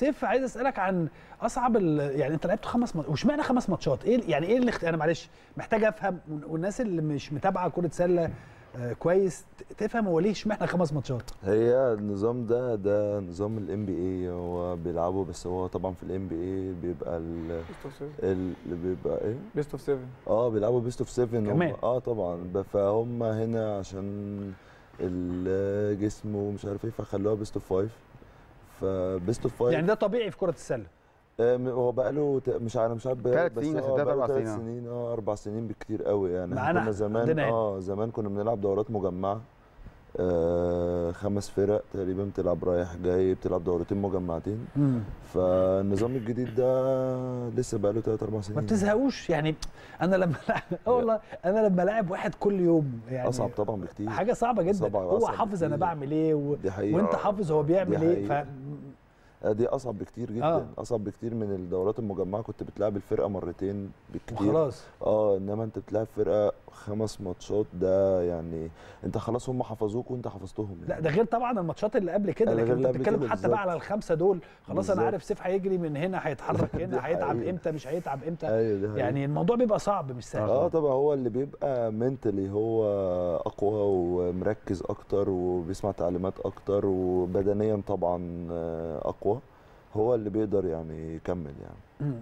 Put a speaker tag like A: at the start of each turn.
A: سيف عايز اسالك عن اصعب يعني انت لعبت خمس ماتشات واشمعنى خمس ماتشات ايه يعني ايه اللي انا معلش محتاج افهم والناس اللي مش متابعه كره سله آه، كويس تفهم هو ليه اشمعنى خمس ماتشات
B: هي النظام ده ده نظام الام بي اي هو بيلعبه بس هو طبعا في الام بي اي بيبقى ال اللي بيبقى ايه بيست اوف 7 اه بيلعبوا بيست اوف 7 كمان اه طبعا فهم هنا عشان الجسم ومش عارف ايه فخلوها بيست اوف 5 في بيست اوف فايف يعني ده طبيعي في كره السله هو بقى له مش عارف مش عارف ثلاث سنين آه، اربع سنين آه. سنين اه اربع سنين بالكتير قوي يعني معانا كنا زمان إيه؟ اه زمان كنا بنلعب دورات مجمعه آه خمس فرق تقريبا بتلعب رايح جاي بتلعب دورتين مجمعتين مم. فالنظام الجديد ده لسه بقى له 3 4 سنين ما
A: بتزهقوش يعني انا لما والله انا لما لاعب واحد كل يوم يعني اصعب طبعا
B: بكتير حاجه صعبه جدا صعبة هو حافظ انا بعمل ايه و... دي حقيقة. وانت حافظ
A: هو بيعمل ايه ف
B: آه، دي اصعب بكتير جدا آه. اصعب بكتير من الدورات المجمعه كنت بتلعب الفرقه مرتين بالكتير وخلاص اه انما انت بتلعب فرقه خمس ماتشات ده يعني انت خلاص هم حفظوك وانت حفظتهم يعني.
A: لا ده غير طبعا الماتشات اللي قبل كده آه، لكن انت بتتكلم حتى بقى على الخمسه دول خلاص بالزبط. انا عارف سيف هيجري من هنا هيتحرك هنا هيتعب امتى مش هيتعب امتى أيوة، يعني
B: الموضوع بيبقى صعب مش سهل اه طبعا هو اللي بيبقى منتلي هو اقوى ومركز اكتر وبيسمع تعليمات اكتر وبدنيا طبعا آه، اقوى هو اللي بيقدر يعني يكمل يعني